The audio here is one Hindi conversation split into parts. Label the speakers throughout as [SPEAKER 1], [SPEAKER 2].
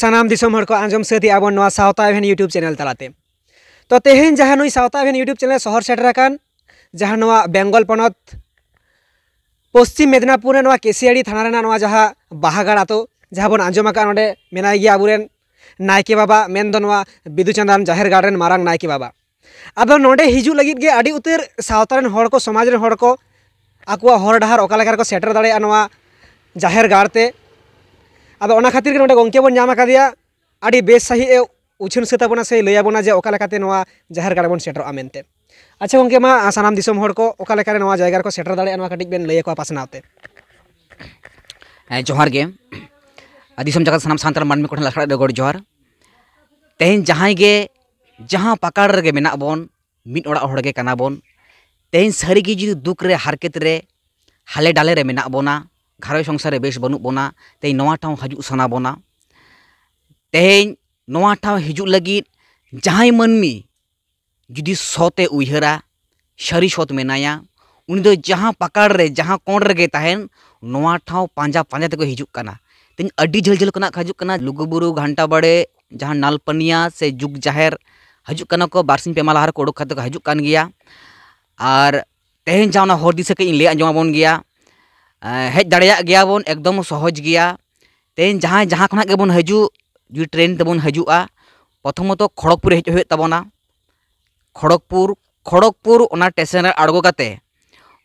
[SPEAKER 1] ᱥᱟᱱᱟᱢ ᱫᱤᱥᱚᱢ ᱦᱚᱲ ᱠᱚ ᱟᱸᱡᱚᱢ ᱥᱟᱹᱛᱮ ᱟᱵᱚ ᱱᱚᱣᱟ ᱥᱟᱶᱛᱟ ᱤᱵᱷᱮᱱ ᱤᱭᱩᱴᱩᱵᱽ ᱪᱮᱱᱮᱞ ᱛᱟᱞᱟᱛᱮ ᱛᱚ ᱛᱮᱦᱮᱧ ᱡᱟᱦᱟᱸ ᱱᱩᱭ ᱥᱟᱶᱛᱟ ᱤᱵᱷᱮᱱ ᱤᱭᱩᱴᱩᱵᱽ ᱪᱮᱱᱮᱞ ᱥᱚᱦᱚᱨ ᱥᱮᱴᱮᱨ ᱟᱠᱟᱱ ᱡᱟᱦᱟᱸ ᱱᱚᱣᱟ ᱵᱮᱝᱜᱚᱞ ᱯᱚᱱᱚᱛ पश्चिम मेदनापुर में केसियाड़ी थाना जहाँ बाहागाड़ आतो जहाँ बन आजम का नोडे मेना गया अब नायके बाबा मेन बिदु चंदान जाहिर गार्डन मारंग नायके बाबा अब नोडे हजू लगिद गे आड़ी उतर सावतारन हड़ को समाज रन हड़ को आकुआ हर डहार ओका को सेटर दाड़े जाहिर गाड़ते अब खातिर के नोडे गोंके बन नाम बेस सही उछन सेताबना से लयाबना जे ओका लकाते नवा बन सेटर आमेनते अच्छा गोंके सामान सानाम दिसम हड़ को को सेटर दाड़े नवा कटिक बेन लय को पासनाते
[SPEAKER 2] जोहार गे दिसम जगत सामान सांतर मन में कोठन लखड़ा गोड़ जोहार तेहन जहां गे जहां पकड़ रगे बन मिन बन तेहन सारी गे दुख रे हरकत रे हाले डाले रे मेना बना ᱜᱷᱟᱨᱚᱸᱡᱽ ᱥᱚᱝᱥᱟᱨ ᱨᱮ ᱵᱮᱥ ᱵᱟᱹᱱᱩᱜ ᱵᱚᱱᱟ ᱛᱮᱦᱮᱧ ᱱᱚᱣᱟ ᱴᱷᱟᱶ ᱦᱤᱡᱩᱜ ᱥᱟᱱᱟ ᱵᱚᱱᱟ ᱛᱮᱦᱮᱧ ᱱᱚᱣᱟ ᱴᱷᱟᱶ ᱦᱤᱡᱩᱜ ᱞᱟᱹᱜᱤᱫ ᱡᱟᱦᱟᱸᱭ ᱢᱟᱹᱱᱢᱤ ᱡᱩᱫᱤ ᱥᱚᱛᱮ ᱩᱭᱦᱟᱹᱨᱟ ᱥᱟᱹᱨᱤ ᱥᱚᱛ ᱢᱮᱱᱟᱭᱟ ᱩᱱᱤ ᱫᱚ ᱡᱟᱦᱟᱸ ᱯᱟᱠᱟᱲ ᱨᱮ ᱡᱟᱦᱟᱸ ᱠᱚᱸᱰ ᱨᱮᱜᱮ ᱛᱟᱦᱮᱱ ᱱᱚᱣᱟ ᱴᱷᱟᱶ ᱯᱟᱸᱡᱟ ᱯᱟᱸᱡᱟ ᱛᱮᱠᱚ ᱦᱤᱡᱩᱜ ᱠᱟᱱᱟ ᱛᱮᱦᱮᱧ ᱟᱹᱰᱤ ᱡᱷᱟᱹᱞ ᱡᱷᱟᱹᱞ ᱠᱷᱚᱱᱟᱜ ᱦᱤᱡᱩᱜ ᱠᱟᱱᱟ ᱞᱩᱜᱩᱵᱩᱨᱩ ᱜᱷᱟᱱᱴᱟ ᱵᱟᱲᱮ ᱡᱟᱦᱟᱸ ᱱᱟᱞᱯᱟᱹᱱᱤᱭᱟ ᱥᱮ ᱡᱩᱜᱽ ᱡᱟᱦᱮᱨ ᱦᱤᱡᱩᱜ ᱠᱟᱱᱟ ᱠᱚ ᱵᱟᱨᱥᱤᱧ ᱯᱮ ᱢᱟᱞᱟ ᱨᱮᱠᱚ ᱩᱰᱩᱠ ᱠᱟᱛᱮ ᱠᱚ ᱦᱤᱡᱩᱜ ᱠᱟᱱ ᱜᱮᱭᱟ ᱟᱨ ᱛᱮᱦᱮᱧ ᱡᱟᱦᱟᱸ ᱚᱱᱟ ᱦᱚᱨ ᱫᱤᱥᱟᱹ ᱠᱟᱹᱡ ᱤᱧ ᱞᱟᱹᱭ ᱟᱸᱡᱚᱢ ᱟᱵᱚᱱ ᱜᱮᱭᱟ हज दया बन एकदम सहज गया तेन जहाँ जहाँ खुना बन हजू जो ट्रेन तबन हजूआ प्रथम तो खड़गपुर हजना खड़गपुर खड़गपुर स्टेशन आड़गोते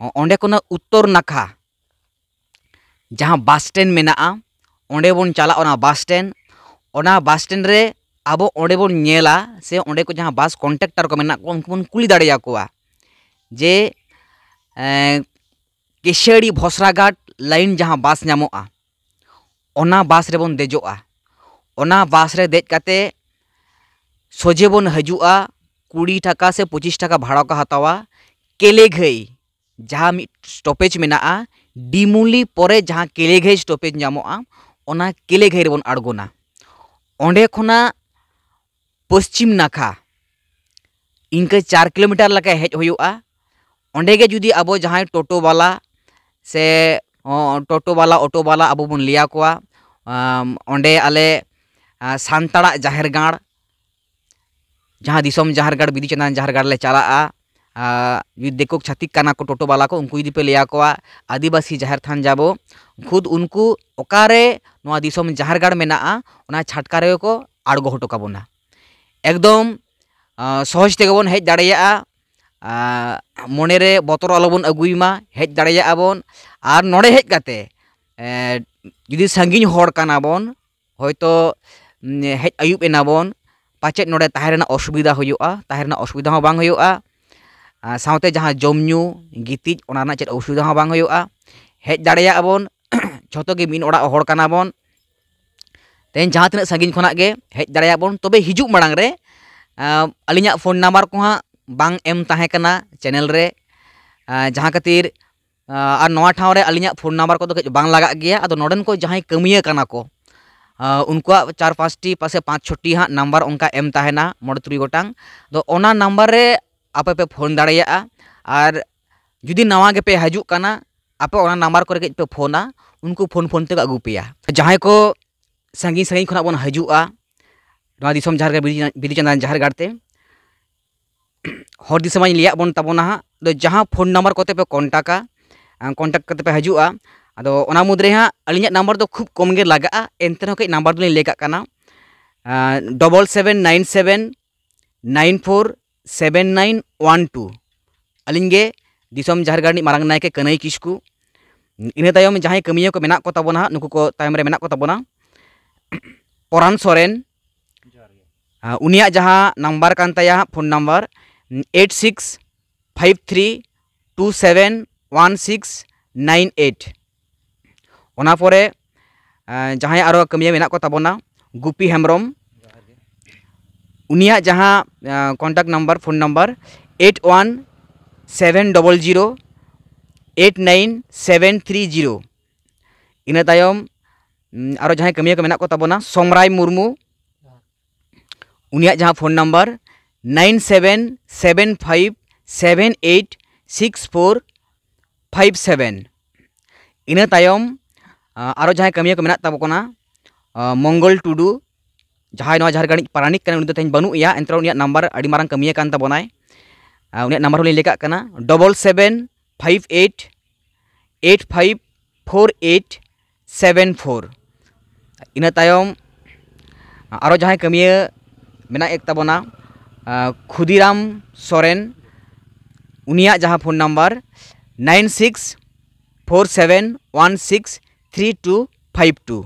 [SPEAKER 2] उत्तर नाखा जहाँ बस स्टैंड मेरे बन चलना बस स्टैंड बस स्टैंड अब अंबा से अंक बस कन्टेक्टर को मेना उनको बन कुली दड़े जे केशरी भोसराघाट लाइन जहाँ बस नामा बस रेबन देजोगा बस रे सोजे बन हजूगा कुड़ी टाका से पचिस टाका भाड़ा का हतावा केलेघई जहाँ मिट स्टॉपेज में डिमुली पर जहाँ केलेघई स्टॉपेज नामा केलेघई रेबन आड़गोना ओंडे खुना पश्चिम नाखा इनका चार किलोमीटर लगे हज जुदी अब जहाँ टोटो वाला ᱥᱮ ᱴᱳᱴᱳ ᱵᱟᱞᱟ ᱚᱴᱳ ᱵᱟᱞᱟ ᱟᱵᱚ ᱵᱚᱱ ᱞᱟᱹᱭ ᱟᱠᱚᱣᱟ ᱚᱸᱰᱮ ᱟᱞᱮ ᱥᱟᱱᱛᱟᱲᱟᱜ ᱡᱟᱦᱮᱨ ᱜᱟᱲ ᱡᱟᱦᱟᱸ ᱫᱤᱥᱚᱢ ᱡᱟᱦᱮᱨ ᱜᱟᱲ ᱵᱤᱫᱩ ᱪᱟᱸᱫᱟᱱ ᱡᱟᱦᱮᱨ ᱜᱟᱲ ᱞᱮ ᱪᱟᱞᱟᱜᱼᱟ ᱡᱩᱫᱤ ᱫᱮᱠᱳ ᱪᱷᱟᱹᱛᱤᱠ ᱠᱟᱱᱟ ᱠᱚ ᱴᱳᱴᱳ ᱵᱟᱞᱟ ᱠᱚ ᱩᱱᱠᱩ ᱡᱩᱫᱤ ᱯᱮ ᱞᱟᱹᱭ ᱟᱠᱚᱣᱟ ᱟᱹᱫᱤᱵᱟᱹᱥᱤ ᱡᱟᱦᱮᱨ ᱛᱷᱟᱱ ᱡᱟᱵᱚ ᱠᱷᱩᱫ ᱩᱱᱠᱩ ᱚᱠᱟᱨᱮ ᱱᱚᱣᱟ ᱫᱤᱥᱚᱢ ᱡᱟᱦᱮᱨ ᱜᱟᱲ ᱢᱮᱱᱟᱜᱼᱟ ᱚᱱᱟ ᱪᱷᱟᱴᱠᱟ ᱨᱮᱜᱮ ᱠᱚ ᱟᱬᱜᱚ ᱦᱚᱴᱚ ᱠᱟᱵᱚᱱᱟ ᱮᱠᱫᱚᱢ ᱥᱚᱦᱚᱡᱽ ᱛᱮᱜᱮ ᱵᱚᱱ ᱦᱮᱡ ᱫᱟᱲᱮᱭᱟᱜᱼᱟ ᱢᱚᱱᱮᱨᱮ ᱵᱚᱛᱚᱨ ᱟᱞᱚᱵᱚᱱ ᱟᱹᱜᱩᱭ ᱢᱟ ᱦᱮᱡ ᱫᱟᱲᱮᱭᱟᱜᱼᱟ ᱵᱚᱱ ᱟᱨ ᱱᱚᱰᱮ ᱦᱮᱡ ᱠᱟᱛᱮ ᱡᱩᱫᱤ ᱥᱟᱺᱜᱤᱧ ᱦᱚᱲ ᱠᱟᱱᱟ ᱵᱚᱱ ᱦᱚᱭᱛᱚ ᱦᱮᱡ ᱟᱹᱭᱩᱵ ᱮᱱᱟ ᱵᱚᱱ ᱯᱟᱪᱮᱫ ᱱᱚᱰᱮ ᱛᱟᱦᱮᱸ ᱨᱮᱱᱟᱜ ᱚᱥᱩᱵᱤᱫᱷᱟ ᱦᱩᱭᱩᱜᱼᱟ ᱛᱟᱦᱮᱸ ᱨᱮᱱᱟᱜ ᱚᱥᱩᱵᱤᱫᱷᱟ ᱦᱚᱸ ᱵᱟᱝ ᱦᱩᱭᱩᱜᱼᱟ ᱥᱟᱶᱛᱮ ᱡᱟᱦᱟᱸ ᱡᱚᱢ ᱧᱩ ᱜᱤᱛᱤᱡ ᱚᱱᱟ ᱨᱮᱱᱟᱜ ᱪᱮᱫ ᱚᱥᱩᱵᱤᱫᱷᱟ ᱦᱚᱸ ᱵᱟᱝ ᱦᱩᱭᱩᱜᱼᱟ ᱦᱮᱡ ᱫᱟᱲᱮᱭᱟᱜ ᱵᱚᱱ ᱡᱷᱚᱛᱚ ᱜᱮ ᱢᱤᱫ ᱚᱲᱟᱜ ᱦᱚᱲ ᱠᱟᱱᱟ ᱵᱚᱱ ᱛᱮᱦᱮᱧ ᱡᱟᱦᱟᱸ ᱛᱤᱱᱟᱹᱜ ᱥᱟᱺᱜᱤᱧ ᱠᱷᱚᱱᱟᱜ ᱜᱮ ᱦᱮᱡ ᱫᱟᱲᱮᱭᱟᱜ ᱵᱚᱱ ᱛᱚᱵᱮ ᱦᱤᱡᱩᱜ ᱢᱟᱲᱟᱝ ᱨᱮ ᱟᱹᱞᱤᱧᱟᱜ ᱯᱷᱳᱱ ᱱᱟᱢᱵᱟᱨ ᱠᱚ ᱦᱟᱸᱜ बांग एम करना चैनल रे जहाँ खातिर और ना ठावे अली फोन नम्बर को लगा नोन को जहाँ कमिया को उनको चार पाँच टी पास पाँच छोटी हाँ नम्बर उनका एम तहना मोड़ तुरी गोटा तो नम्बर रे आपे पे फोन दड़ा और जुदी नवा के पे हजुना आपे नम्बर को पे फोना उनको फोन फोन तक अगूपे जहाँ को सागी सागी खुना बन हजुआ जहाँ बिली चंदन जहाँ गाड़ते हर दिसमाई लिया बन तबना हाँ जहाँ फोन नम्बर कोते पे कॉन्टैक्टा कॉन्टैक्ट करते पे हजुआ अदो ओना मुद्रे हाँ अलिया नम्बर तो खूब कम गे लगा एनते रहो नम्बर दो लेका कना double seven nine seven nine four seven nine one two अलिंगे दिसम झारगाड़ी मारंग नायके कनई किस्कू इन तायम जहाँ कमिया को मना को तबना नुकु को तायम रे मेना को तबना परान सोरेन उनिया जहाँ नम्बर कान ताया phone number eight six five three two seven one six nine eight ᱚᱱᱟ ᱯᱚᱨᱮ ᱡᱟᱦᱟᱸᱭ ᱟᱨᱚ ᱠᱟᱹᱢᱤᱭᱟᱹ ᱢᱮᱱᱟᱜ ᱠᱚ ᱛᱟᱵᱚᱱᱟ ᱜᱩᱯᱤ ᱦᱮᱢᱵᱨᱚᱢ ᱩᱱᱤᱭᱟᱜ ᱡᱟᱦᱟᱸ contact number phone number eight one seven double zero eight nine seven three zero ᱤᱱᱟᱹ ᱛᱟᱭᱚᱢ ᱟᱨᱚ ᱡᱟᱦᱟᱸᱭ ᱠᱟᱹᱢᱤᱭᱟᱹ ᱠᱚ ᱢᱮᱱᱟᱜ ᱠᱚ ᱛᱟᱵᱚᱱᱟ ᱥᱚᱢᱨᱟᱭ ᱢᱩᱨᱢᱩ ᱩᱱᱤᱭᱟᱜ ᱡᱟᱦᱟᱸ phone number nine seven seven five seven eight six four five seven इनताम और जहाँ कमिया को मे तबना मंगल टुडू जहाँ झारखंड पारानिक बनू या एंत नम्बर अभी कमिया तबना उन नम्बर लेकिन double seven five eight eight five four eight seven four इनताम और जहाँ कमिया मेना एक ᱠᱷᱩᱫᱤᱨᱟᱢ ᱥᱚᱨᱮᱱ ᱩᱱᱤᱭᱟᱜ ᱡᱟᱦᱟᱸ phone number nine six four seven one six three two five two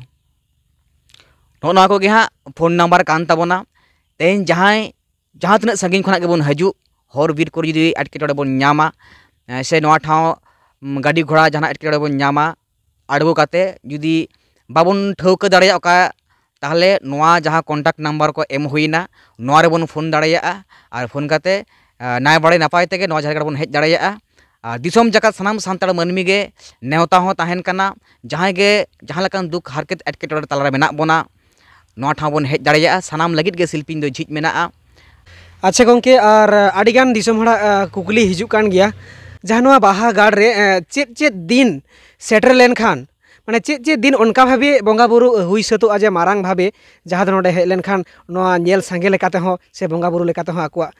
[SPEAKER 2] ᱱᱚᱜᱼᱚ ᱱᱚᱣᱟ ᱠᱚᱜᱮ ᱦᱟᱸᱜ ᱯᱷᱳᱱ ᱱᱟᱢᱵᱟᱨ ᱠᱟᱱ ᱛᱟᱵᱚᱱᱟ ᱛᱮᱦᱮᱧ ᱡᱟᱦᱟᱸᱭ ᱡᱟᱦᱟᱸ ᱛᱤᱱᱟᱹᱜ ᱥᱟᱺᱜᱤᱧ ᱠᱷᱚᱱᱟᱜ ᱜᱮᱵᱚᱱ ᱦᱤᱡᱩᱜ ᱦᱚᱨ ᱵᱤᱨ ᱠᱚᱨᱮ ᱡᱩᱫᱤ ᱮᱴᱠᱮᱴᱚᱬᱮ ᱵᱚᱱ ᱧᱟᱢᱟ ᱥᱮ ᱱᱚᱣᱟ ᱴᱷᱟᱶ ᱜᱟᱹᱰᱤ ᱜᱷᱚᱲᱟ ᱡᱟᱦᱟᱱᱟᱜ ᱮᱴᱠᱮᱴᱚᱬᱮ ᱵᱚᱱ ᱧᱟᱢᱟ ᱟᱬᱜᱚ ᱠᱟᱛᱮ ᱡᱩᱫᱤ ᱵᱟᱵᱚᱱ ᱴᱷᱟᱹᱣᱠᱟᱹ ᱫᱟᱲᱮᱭᱟᱜ ᱚᱠᱟ ताहले नवा जहाँ कॉन्टैक्ट नंबर को एम हुईना नवा रे बन फोन दाड़ेया और फोन करते नाय बड़े नपाय तक नवा झारखंड बन हेज दाड़ेया और दिसम जगत सनाम सानताड़ मानमी गे नेवता हो ताहन कना जहाँ गे जहाँ लकन दुख हरकत एटकेटोड़े तलरे मेना बोना नवा ठाव बन हेज दाड़ेया सनाम लगित गे शिल्पिन दो झिज मेना अच्छा गंके और अड़ीगान दिसम
[SPEAKER 1] हड़ा कुकली हिजुक गया जहाँ नवा बाहा गाड़ रे चेत चेत दिन सेटर लेन खान ᱢᱟᱱᱮ ᱪᱮᱫ ᱪᱮᱫ ᱫᱤᱱ ᱚᱱᱠᱟ ᱵᱷᱟᱵᱮ ᱵᱚᱸᱜᱟ ᱵᱩᱨᱩ ᱦᱩᱭ ᱥᱟᱹᱛᱚᱜᱼᱟ ᱡᱮ ᱢᱟᱨᱟᱝ ᱵᱷᱟᱵᱮ ᱡᱟᱦᱟᱸ ᱫᱚ ᱱᱚᱰᱮ ᱦᱮᱡ ᱞᱮᱱᱠᱷᱟᱱ ᱱᱚᱣᱟ ᱧᱮᱞ ᱥᱟᱸᱜᱮ ᱞᱮᱠᱟ ᱛᱮᱦᱚᱸ ᱥᱮ ᱵᱚᱸᱜᱟ ᱵᱩᱨᱩ ᱞᱮᱠᱟ ᱛᱮᱦᱚᱸ ᱟᱠᱚᱣᱟᱜ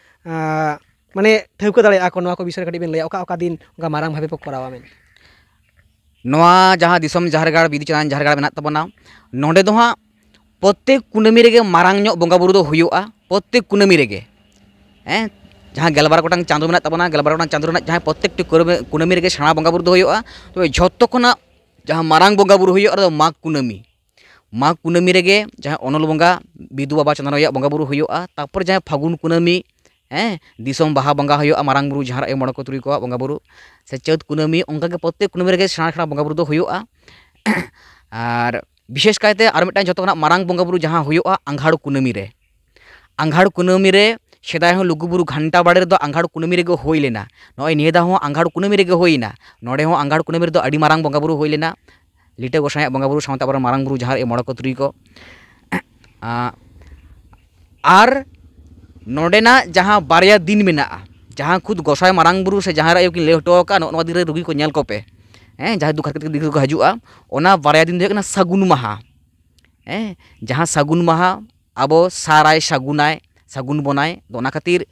[SPEAKER 1] ᱢᱟᱱᱮ ᱴᱷᱟᱹᱣᱠᱟᱹ ᱫᱟᱲᱮᱭᱟᱜᱼᱟ ᱠᱚ ᱱᱚᱣᱟ ᱠᱚ ᱵᱤᱥᱚᱭ ᱠᱟᱹᱴᱤᱡ ᱵᱮᱱ ᱞᱟᱹᱭᱟ ᱚᱠᱟ ᱚᱠᱟ ᱫᱤᱱ ᱚᱱᱠᱟ ᱢᱟᱨᱟᱝ ᱵᱷᱟᱵᱮ ᱠᱚ ᱠᱚᱨᱟᱣᱟ ᱢᱮᱱ
[SPEAKER 2] ᱱᱚᱣᱟ ᱡᱟᱦᱟᱸ ᱫᱤᱥᱚᱢ ᱡᱟᱦᱟᱨᱜᱟᱲ ᱵᱤᱫᱩ ᱪᱟᱸᱫᱟᱱ ᱡᱟᱦᱟᱨᱜᱟᱲ ᱢᱮᱱᱟᱜ ᱛᱟᱵᱚᱱᱟ ᱱᱚᱰᱮ ᱫᱚ ᱦᱟᱸᱜ ᱯᱨᱚᱛᱮᱠ ᱠᱩᱱᱟᱹᱢᱤ ᱨᱮᱜᱮ ᱢᱟᱨᱟᱝ ᱧᱚᱜ ᱵᱚᱸᱜᱟ ᱵᱩᱨᱩ ᱫᱚ ᱦᱩᱭᱩᱜᱼᱟ ᱯᱨᱚᱛᱮᱠ ᱠᱩᱱᱟᱹᱢᱤ ᱨᱮᱜᱮ ᱦᱮᱸ ᱡᱟᱦᱟᱸ ᱜᱮᱞᱵᱟᱨ ᱜᱚᱴᱟᱝ जहाँ मारांग बंगा बुरु हुई और माघ कुनमी माघ कुनमी रेगे जहाँ अनल बंगा बिदु बाबा चंदन बंगा बुरु हुई तापर जहाँ फागुन कुनमी ᱦᱮᱸ ᱫᱤᱥᱚᱢ ᱵᱟᱦᱟ ᱵᱚᱸᱜᱟ ᱦᱩᱭᱩᱜᱼᱟ ᱢᱟᱨᱟᱝ ᱵᱩᱨᱩ ᱡᱟᱦᱟᱸ ᱨᱮ ᱢᱚᱬᱮ ᱠᱚ ᱛᱩᱨᱩᱭ ᱠᱚᱣᱟ ᱵᱚᱸᱜᱟ ᱵᱩᱨᱩ ᱥᱮ ᱪᱟᱹᱛ ᱠᱩᱱᱟᱹᱢᱤ ᱚᱱᱠᱟᱜᱮ ᱯᱨᱚᱛᱮᱠ ᱠᱩᱱᱟᱹᱢᱤ ᱨᱮᱜᱮ ᱥᱮᱬᱟ ᱥᱮᱬᱟ ᱵᱚᱸᱜᱟ ᱵᱩᱨᱩ ᱫᱚ ᱦᱩᱭᱩᱜᱼᱟ ᱟᱨ ᱵᱤᱥᱮᱥ ᱠᱟᱭᱛᱮ ᱟᱨ ᱢᱤᱫᱴᱟᱝ ᱡᱚᱛᱚ ᱠᱷᱚᱱᱟᱜ ᱢᱟᱨᱟᱝ ᱵᱚᱸᱜᱟ ᱵᱩᱨᱩ ᱡᱟᱦᱟᱸ ᱦᱩᱭᱩᱜᱼᱟ ᱟᱸᱜᱷᱟᱲ ᱠᱩᱱᱟᱹᱢᱤ ᱨᱮ ᱟᱸᱜᱷᱟᱲ ᱠᱩᱱᱟᱹᱢᱤ ᱨᱮ ᱥᱮᱫᱟᱭ ᱦᱚᱸ ᱞᱩᱜᱩᱵᱩᱨᱩ ᱜᱷᱟᱱᱴᱟ ᱵᱟᱲᱮ ᱨᱮᱫᱚ ᱟᱸᱜᱷᱟᱲ ᱠᱩᱱᱟᱹᱢᱤ ᱨᱮᱜᱮ ᱦᱩᱭ ᱞᱮᱱᱟ ᱱᱚᱜᱼᱚᱭ ᱱᱤᱭᱟᱹ ᱫᱷᱟᱣ ᱦᱚᱸ ᱟᱸᱜᱷᱟᱲ ᱠᱩᱱᱟᱹᱢᱤ ᱨᱮᱜᱮ ᱦᱩᱭᱱᱟ ᱱᱚᱰᱮ ᱦᱚᱸ ᱟᱸᱜᱷᱟᱲ ᱠᱩᱱᱟᱹᱢᱤ ᱨᱮᱫᱚ ᱟᱹᱰᱤ ᱢᱟᱨᱟᱝ ᱵᱚᱸᱜᱟ ᱵᱩᱨᱩ ᱦᱩᱭ ᱞᱮᱱᱟ ᱞᱤᱴᱟᱹ ᱜᱚᱸᱥᱟᱭᱟᱜ ᱵᱚᱸᱜᱟ ᱵᱩᱨᱩ ᱥᱟᱶᱛᱮ ᱟᱵᱟᱨ ᱢᱟᱨᱟᱝ ᱵᱩᱨᱩ ᱡᱟᱦᱟᱸ ᱢᱚᱬᱮ ᱠᱚ ᱛᱩᱨᱩᱭ ᱠᱚ ᱟᱨ ᱱᱚᱰᱮᱱᱟᱜ ᱡᱟᱦᱟᱸ ᱵᱟᱨᱭᱟ ᱫᱤᱱ ᱢᱮᱱᱟᱜᱼᱟ ᱡᱟᱦᱟᱸ ᱠᱷᱩᱫ ᱜᱚᱸᱥᱟᱭ ᱢᱟᱨᱟᱝ ᱵᱩᱨᱩ ᱥᱮ ᱡᱟᱦᱟᱸ ᱨᱮ ᱠᱤᱱ ᱞᱟᱹᱭ ᱦᱚᱴᱚ ᱟᱠᱟᱫᱼᱟ ᱱᱚᱜᱼᱚ ᱱᱚᱣᱟ ᱫᱤᱱ ᱨᱮ ᱨᱩᱜᱤ ᱠᱚ ᱧᱮᱞ ᱠᱚᱯᱮ ᱦᱮᱸ ᱡᱟᱦᱟᱸᱭ ᱫᱩᱠ ᱦᱟᱨᱠᱮᱛ ᱨᱩᱜᱤ ᱠᱚ ᱦᱤᱡᱩᱜᱼᱟ ᱚᱱᱟ ᱵᱟᱨᱭᱟ ᱫᱤᱱ ᱫᱚ ᱦᱩᱭᱩᱜ ᱠᱟᱱᱟ ᱥᱟᱹᱜᱩᱱ ᱢᱟᱦᱟ ᱦᱮᱸ ᱡᱟᱦᱟᱸ ᱥᱟᱹᱜᱩᱱ ᱢᱟᱦᱟ ᱟᱵᱚ ᱥᱟᱨᱟᱭ ᱥᱟᱹᱜᱩᱱᱟᱭ सगुन बनाए तो खातिर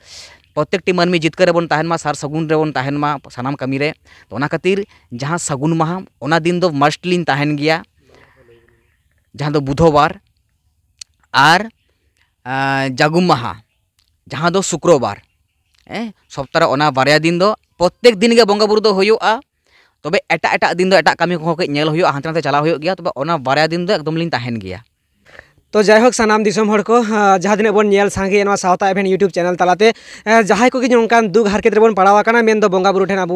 [SPEAKER 2] प्रत्येक मानमी जितकर सार सगुन रेबन तहनमा सामान कमी तो खातिर जहाँ सगुन माह दिन दो तो मस्टली तहन गया जहाँ दो तो बुधवार और जागुम माह जहाँ दो तो शुक्रवार सप्ताह ओना बारे दिन दो प्रत्येक दिन के बंगा बुरु हो तब तो एट एट दिन एट कमी को हाँ चलाना तब बारे दिन एकदम लीन गया तो जयहोक सानाम
[SPEAKER 1] दिसम को जहाँ दिन बन नेल सावता एभेन यूट्यूब चैनल तलाते जहाँ को दुख हरकत रे बन पड़ाव बंगा बुरु ठेन अब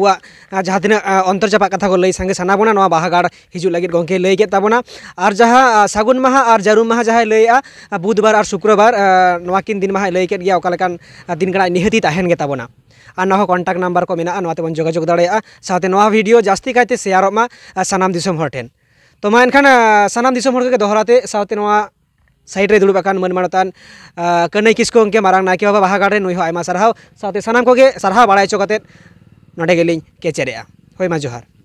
[SPEAKER 1] जहाँ दिन अंतर चापा कथा को लई सांगे साना बना नवा लगे गंके लई के ताबना और जहाँ सागुन माहा और जारू माहा जहाँ लईआ बुधवार और शुक्रवार नवा दिन माहा लई दिन कड़ा निहती तहन के ताबना और नवा नंबर को मेरा नवा तेबन जोगाजोग दाड़ा साथे नवा वीडियो जास्ती कायते शेयर मा सानाम दिसम तो मा एनखान दोहराते साथे साइड रे दुड़बान मन मानतान कनई किसको उनके मांग नायके बाबा बहागाड़ नुई आयमा सारा साथे सानाम सारा बड़ा बाड़ा चो कते नडे गेलिंग केचेरे होय मा जोहार